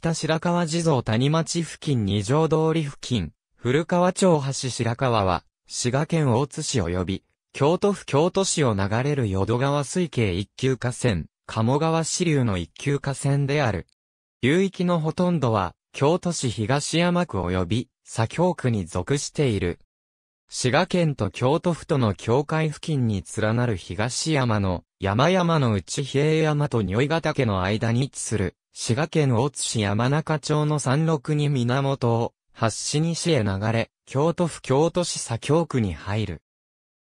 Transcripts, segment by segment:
北白川地蔵谷町付近二条通り付近、古川町橋白川は、滋賀県大津市及び、京都府京都市を流れる淀川水系一級河川、鴨川支流の一級河川である。流域のほとんどは、京都市東山区及び、左京区に属している。滋賀県と京都府との境界付近に連なる東山の山々のうち平山と如意ヶ岳の間に位置する、滋賀県大津市山中町の山麓に源を、発市西へ流れ、京都府京都市左京区に入る。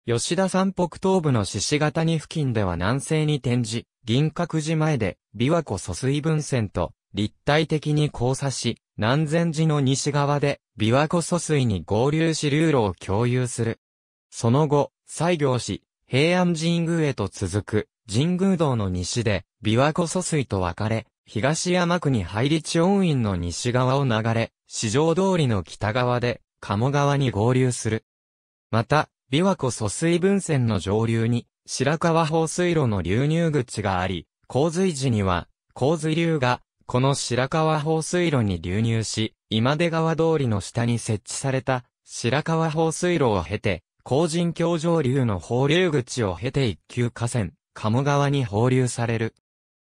吉田山北東部の獅子型に付近では南西に転じ、銀閣寺前で、琵琶湖疎水分線と、立体的に交差し、南禅寺の西側で、琵琶湖疎水に合流し流路を共有する。その後、西行し、平安神宮へと続く、神宮道の西で、琵琶湖疎水と分かれ、東山区に入り地温院の西側を流れ、市場通りの北側で、鴨川に合流する。また、琵琶湖疎水分線の上流に、白川放水路の流入口があり、洪水時には、洪水流が、この白川放水路に流入し、今出川通りの下に設置された、白川放水路を経て、工人橋上流の放流口を経て一級河川、鴨川に放流される。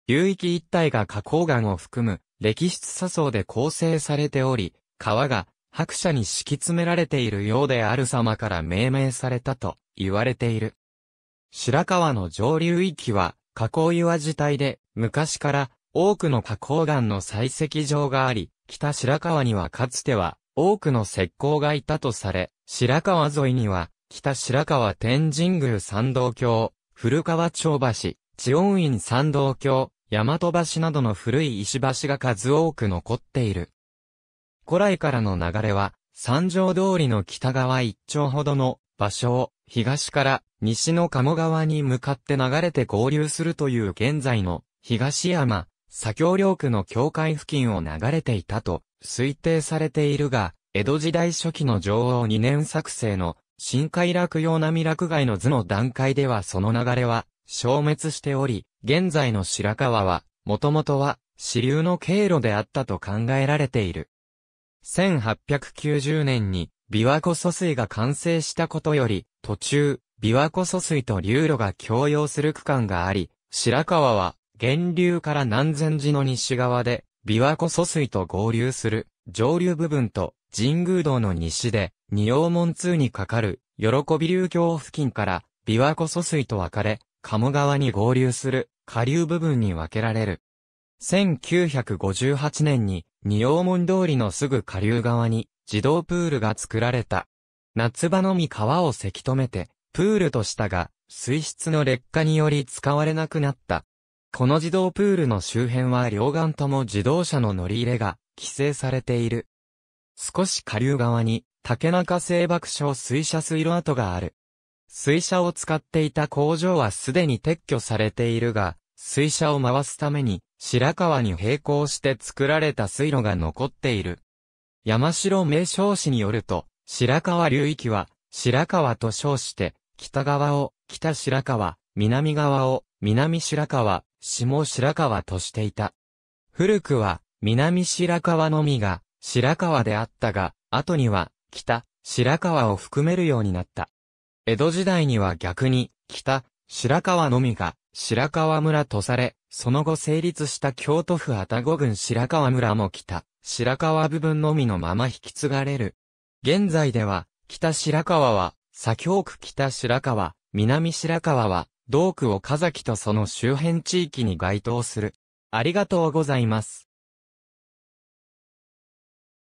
流域一帯が花崗岩を含む、歴史砂層で構成されており、川が白車に敷き詰められているようである様から命名されたと言われている。白川の上流域は河口岩自体で昔から多くの花崗岩の採石場があり、北白川にはかつては多くの石膏がいたとされ、白川沿いには北白川天神宮参道橋、古川町橋、地温院山道橋、大和橋などの古い石橋が数多く残っている。古来からの流れは、三条通りの北側一丁ほどの場所を東から西の鴨川に向かって流れて合流するという現在の東山、左京領区の境界付近を流れていたと推定されているが、江戸時代初期の女王二年作成の深海落用並落外の図の段階ではその流れは消滅しており、現在の白川は、もともとは支流の経路であったと考えられている。1890年に琵琶湖疎水が完成したことより、途中、琵琶湖疎水と流路が共用する区間があり、白川は源流から南禅寺の西側で、琵琶湖疎水と合流する上流部分と神宮道の西で、二王門通にかかる、喜び流橋付近から、琵琶湖疎水と分かれ、鴨川に合流する、下流部分に分けられる。1958年に、二王門通りのすぐ下流側に、自動プールが作られた。夏場のみ川をせき止めて、プールとしたが、水質の劣化により使われなくなった。この自動プールの周辺は両岸とも自動車の乗り入れが規制されている。少し下流側に、竹中製爆所水車水路跡がある。水車を使っていた工場はすでに撤去されているが、水車を回すために、白川に並行して作られた水路が残っている。山城名称氏によると、白川流域は、白川と称して、北側を、北白川、南側を、南白川、下白川としていた。古くは、南白川のみが、白川であったが、後には、北、白川を含めるようになった。江戸時代には逆に、北、白川のみが、白川村とされ、その後成立した京都府愛宕郡白川村も北、白川部分のみのまま引き継がれる。現在では、北白川は、左京区北白川、南白川は、道区岡崎とその周辺地域に該当する。ありがとうございます。